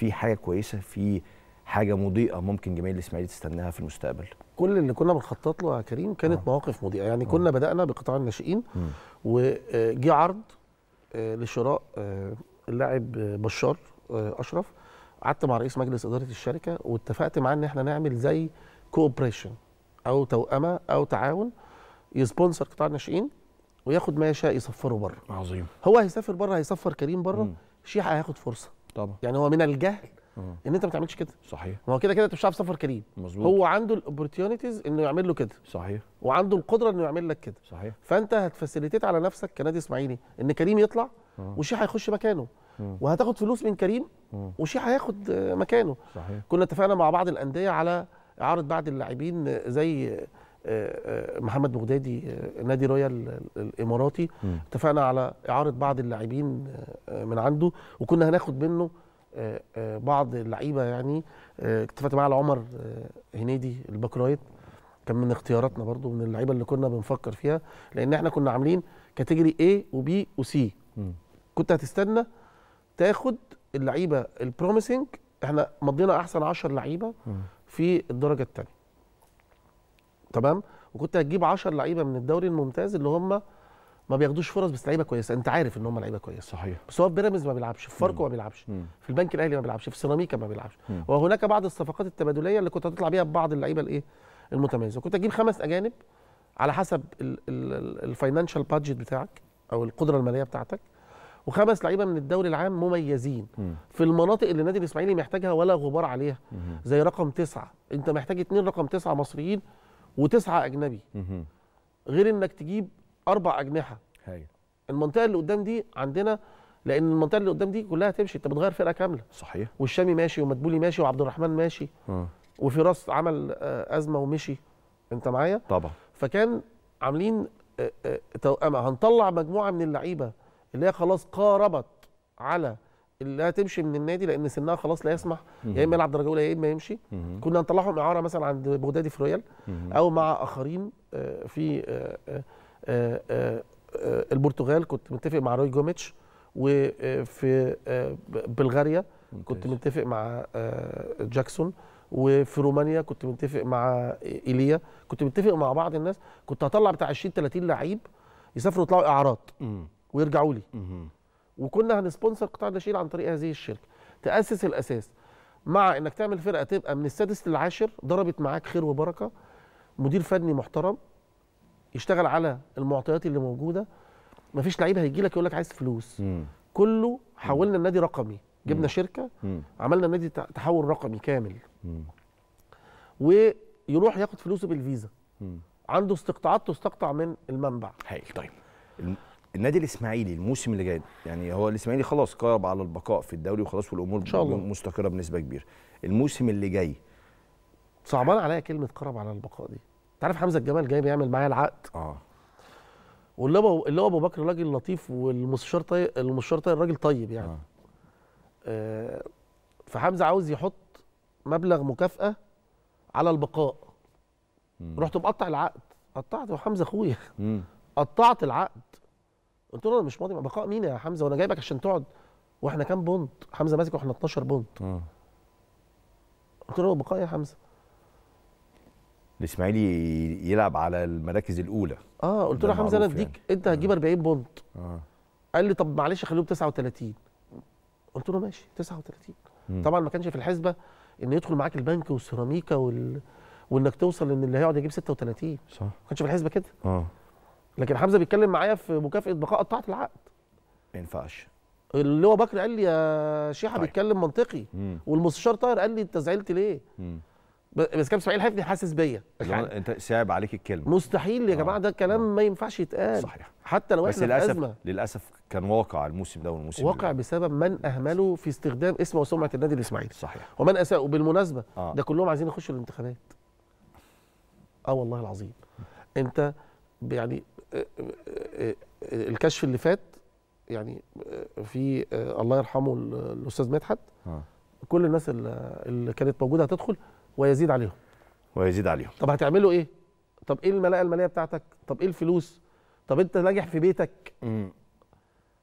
في حاجه كويسه في حاجه مضيئه ممكن جماهير الاسماعيلي تستناها في المستقبل كل اللي كنا بنخطط له يا كريم كانت آه. مواقف مضيئه يعني آه. كنا آه. بدانا بقطاع الناشئين وجه عرض آه، لشراء آه، اللاعب بشار اشرف قعدت مع رئيس مجلس اداره الشركه واتفقت معاه ان احنا نعمل زي كوبريشن او توأمه او تعاون يسبونسر قطاع الناشئين وياخد ما يشاء يسفره بره عظيم هو هيسافر بره هيسفر كريم بره شيحه هياخد فرصه طبعا يعني هو من الجهل ان انت ما تعملش كده صحيح ما هو كده كده انت مش عارف سفر كريم مظبوط هو عنده الاوبورتيونيتيز انه يعمل له كده صحيح وعنده القدره انه يعمل لك كده صحيح فانت هتفاسيليتيت على نفسك كنادي اسماعيلي ان كريم يطلع مم. وشيح هيخش مكانه وهتاخد فلوس من كريم وشيح هياخد مكانه صحيح كنا اتفقنا مع بعض الانديه على اعاره بعض اللاعبين زي آه، آه، محمد بغدادي آه، نادي رويال الاماراتي م. اتفقنا على اعاره بعض اللاعبين من عنده وكنا هناخد منه بعض اللعيبه يعني اتفقت معاه على عمر هنيدي رايت كان من اختياراتنا برضو من اللعيبه اللي كنا بنفكر فيها لان احنا كنا عاملين كاتيجوري A وبي وسي كنت هتستنى تاخد اللعيبه البروميسنج احنا مضينا احسن 10 لعيبه في الدرجه الثانيه تمام وكنت هتجيب 10 لعيبه من الدوري الممتاز اللي هم ما بياخدوش فرص بس لعيبه كويسه انت عارف ان هم لعيبه كويسه صحيح بس هو في بيراميدز ما بيلعبش في فاركو ما بيلعبش مم. في البنك الاهلي ما بيلعبش في سيراميكا ما بيلعبش مم. وهناك بعض الصفقات التبادليه اللي كنت هتطلع بيها ببعض اللعيبه الايه المتميزه كنت هتجيب خمس اجانب على حسب الفاينانشال بادجت بتاعك او القدره الماليه بتاعتك وخمس لعيبه من الدوري العام مميزين مم. في المناطق اللي النادي الاسماعيلي محتاجها ولا غبار عليها مم. زي رقم تسعه انت محتاج اثنين رقم تسعه مصريين وتسعه اجنبي غير انك تجيب اربع اجنحه هي. المنطقه اللي قدام دي عندنا لان المنطقه اللي قدام دي كلها هتمشي انت بتغير فرقه كامله صحيح والشامي ماشي ومدبولي ماشي وعبد الرحمن ماشي آه. وفي وفراس عمل آه، ازمه ومشي انت معايا طبعا فكان عاملين آه، توأمه هنطلع مجموعه من اللعيبه اللي هي خلاص قاربت على اللي هتمشي من النادي لان سنها خلاص لا يسمح يا اما يلعب درجه اولى يا اما يمشي كنا نطلعهم اعاره مثلا عند بغدادي في رويال او مع اخرين آه، في آه، آه، البرتغال كنت متفق مع روي جوميتش وفي بلغاريا كنت متفق مع جاكسون وفي رومانيا كنت متفق مع ايليا كنت متفق مع بعض الناس كنت هطلع بتاع 20 30 لعيب يسافروا يطلعوا اعارات ويرجعوا لي وكنا هنسبونسر قطاع الناشئين عن طريق هذه الشركه تاسس الاساس مع انك تعمل فرقه تبقى من السادس للعاشر ضربت معاك خير وبركه مدير فني محترم يشتغل على المعطيات اللي موجوده مفيش لعيب هيجي لك يقول لك عايز فلوس مم. كله حولنا النادي رقمي جبنا مم. شركه مم. عملنا النادي تحول رقمي كامل مم. ويروح ياخد فلوسه بالفيزا مم. عنده استقطاعات تستقطع من المنبع هايل طيب النادي الاسماعيلي الموسم اللي جاي يعني هو الاسماعيلي خلاص قرب على البقاء في الدوري وخلاص والامور ان شاء الله مستقره بنسبه كبيره الموسم اللي جاي صعبان عليا كلمه قرب على البقاء دي انت عارف حمزه الجمال جاي بيعمل معايا العقد اه واللي هو اللي هو ابو بكر راجل لطيف والمستشار طيب المستشار طيب راجل طيب يعني آه. آه فحمزه عاوز يحط مبلغ مكافاه على البقاء مم. رحت مقطع العقد قطعت وحمزه اخويا قطعت العقد قلت له انا مش ماضي مع بقاء مين يا حمزه وانا جايبك عشان تقعد واحنا كام بونت حمزه ماسك واحنا 12 بونت قلت له بقاء يا حمزه الاسماعيلي يلعب على المراكز الاولى اه قلت له حمزه انا اديك يعني. انت هتجيب 40 آه. بونت آه. قال لي طب معلش خليهم 39 قلت له ماشي 39 مم. طبعا ما كانش في الحسبه ان يدخل معاك البنك والسيراميكا وال... وانك توصل ان اللي هيقعد يجيب 36 صح ما كانش في الحسبه كده اه لكن حمزه بيتكلم معايا في مكافاه بقاء قطعه العقد ما ينفعش اللي هو بكر قال لي يا شيحه طيب. بيتكلم منطقي مم. والمستشار طاهر قال لي انت زعلت ليه مم. بس كان اسماعيل حفني حاسس بيا يعني انت صعب عليك الكلمه مستحيل يا آه. جماعه ده كلام آه. ما ينفعش يتقال صحيح حتى لو احنا للاسف أزمة. للاسف كان واقع الموسم ده والموسم واقع اللي. بسبب من اهمله في استخدام اسمه وسمعه النادي الاسماعيلي صحيح ومن اساء بالمناسبه آه. ده كلهم عايزين يخشوا الانتخابات اه والله العظيم انت يعني آه، آه، آه، الكشف اللي فات يعني في الله يرحمه الاستاذ مدحت كل الناس اللي كانت موجوده هتدخل ويزيد عليهم ويزيد عليهم طب هتعملوا ايه طب ايه الملاءه الماليه بتاعتك طب ايه الفلوس طب انت ناجح في بيتك م.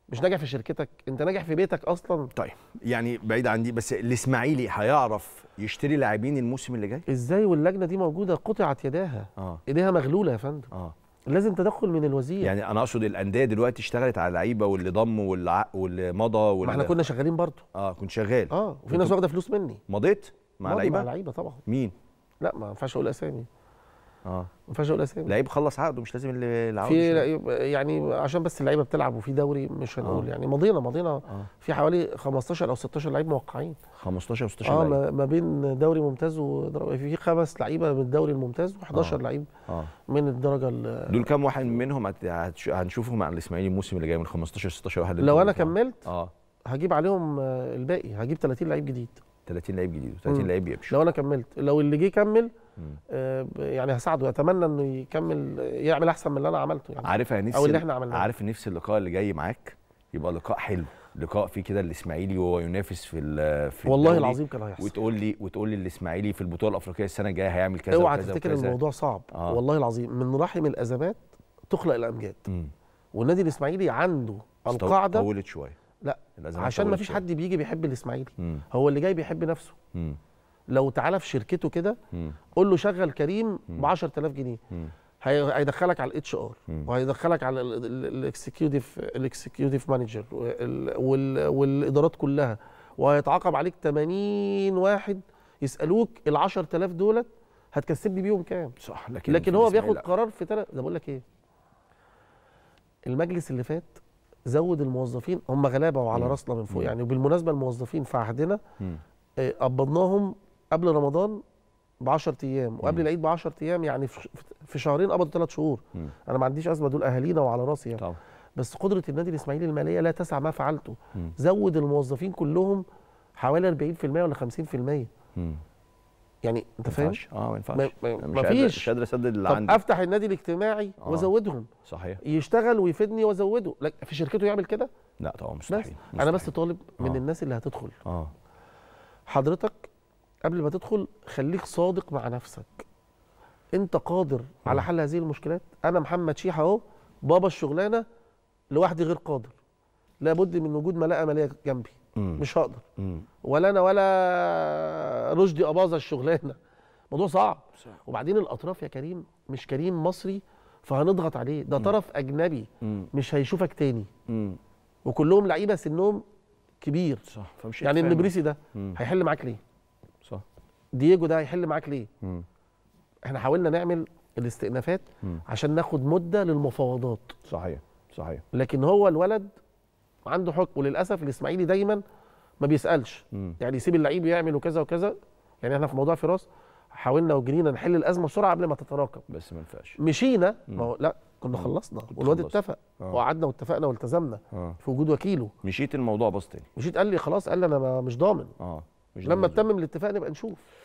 مش ناجح في شركتك انت ناجح في بيتك اصلا طيب يعني بعيد عن دي بس الاسماعيلي هيعرف يشتري لاعبين الموسم اللي جاي ازاي واللجنه دي موجوده قطعت يداها آه. ايديها مغلوله يا فندم آه. لازم تدخل من الوزير يعني انا اقصد الانديه دلوقتي اشتغلت على لعيبه واللي ضم واللي واللي مضى واللي ما احنا كنا شغالين برضه اه كنت شغال اه وفي ناس واخده فلوس مني مضيت مع لعيبه مع لعيبه طبعا مين لا ما ينفعش اقول اسامي اه ما اقول اسامي لعيب خلص عقده مش لازم اللي العقد في لعيب يعني عشان بس اللعيبه بتلعب وفي دوري مش آه. هنقول آه. يعني ماضينا ماضينا آه. في حوالي 15 او 16 لعيب موقعين 15 و16 اه لعيب. ما بين دوري ممتاز ودرجه في خمس لعيبه من الدوري الممتاز و11 آه. لعيب آه. من الدرجه دول كام واحد منهم هنشوفهم مع الاسماعيلي الموسم اللي جاي من 15 16 واحد لو انا كملت اه هجيب عليهم آه، الباقي هجيب 30 لعيب جديد 30 لعيب جديد و30 لعيب يمشي لو انا كملت لو اللي جه كمل يعني هساعده اتمنى انه يكمل يعمل احسن من اللي انا عملته يعني عارف يا نفسي او اللي احنا عملناه عارف نفسي اللقاء اللي جاي معاك يبقى لقاء حلو لقاء فيه كده الاسماعيلي وهو ينافس في في والله العظيم كان هيحصل وتقول لي وتقول لي الاسماعيلي في البطوله الافريقيه السنه الجايه هيعمل كذا اوعى تفتكر الموضوع صعب آه. والله العظيم من رحم الازمات تخلق الامجاد م. والنادي الاسماعيلي عنده القاعده طولت شويه لا عشان ما فيش حد بيجي بيحب الاسماعيلي هو اللي جاي بيحب نفسه م. لو تعالى في شركته كده قول له شغل كريم ب 10000 جنيه هيدخلك على الاتش ار وهيدخلك على الاكسكيوتيف الاكسكيوتيف مانجر والادارات كلها وهيتعاقب عليك 80 واحد يسالوك ال 10000 دولت هتكسبني بيهم كام صح لكن لكن هو بياخد قرار في تل... ده بقول لك ايه المجلس اللي فات زود الموظفين هم غلابه وعلى راسنا من فوق يعني وبالمناسبه الموظفين في عهدنا آه، قبضناهم قبل رمضان ب 10 ايام وقبل العيد ب 10 ايام يعني في شهرين قبضوا ثلاث شهور م. انا ما عنديش ازمه دول اهالينا وعلى راسي يعني طبعا. بس قدره النادي الاسماعيلي الماليه لا تسع ما فعلته م. زود الموظفين كلهم حوالي 40% ولا 50% م. يعني انت فاهم؟ اه ما ينفعش ما يعني فيش مش قادر اسدد اللي عندي افتح النادي الاجتماعي آه. وازودهم صحيح يشتغل ويفيدني وازوده في شركته يعمل كده؟ لا طبعا مستحيل, مستحيل. انا بس طالب من آه. الناس اللي هتدخل اه حضرتك قبل ما تدخل خليك صادق مع نفسك انت قادر على حل هذه المشكلات انا محمد شيحه اهو بابا الشغلانه لوحدي غير قادر لابد من وجود ملاءه ماليه جنبي مم. مش هقدر مم. ولا انا ولا رشدي اباظه الشغلانه موضوع صعب وبعدين الاطراف يا كريم مش كريم مصري فهنضغط عليه ده مم. طرف اجنبي مم. مش هيشوفك تاني مم. وكلهم لعيبه سنهم كبير صح فمش يعني النبريسي ده مم. هيحل معاك ليه دييجو ده هيحل معاك ليه؟ مم. احنا حاولنا نعمل الاستئنافات مم. عشان ناخد مده للمفاوضات صحيح صحيح لكن هو الولد عنده حكم وللاسف الاسماعيلي دايما ما بيسالش مم. يعني يسيب اللعيب يعمل وكذا وكذا يعني احنا في موضوع فراس حاولنا وجرينا نحل الازمه بسرعه قبل ما تتراكم بس ما ينفعش مشينا ما هو لا كنا خلصنا والواد اتفق آه. وقعدنا واتفقنا والتزمنا آه. في وجود وكيله مشيت الموضوع باص تاني مشيت قال لي خلاص قال لي انا مش ضامن اه مش لما تتمم الاتفاق نبقى نشوف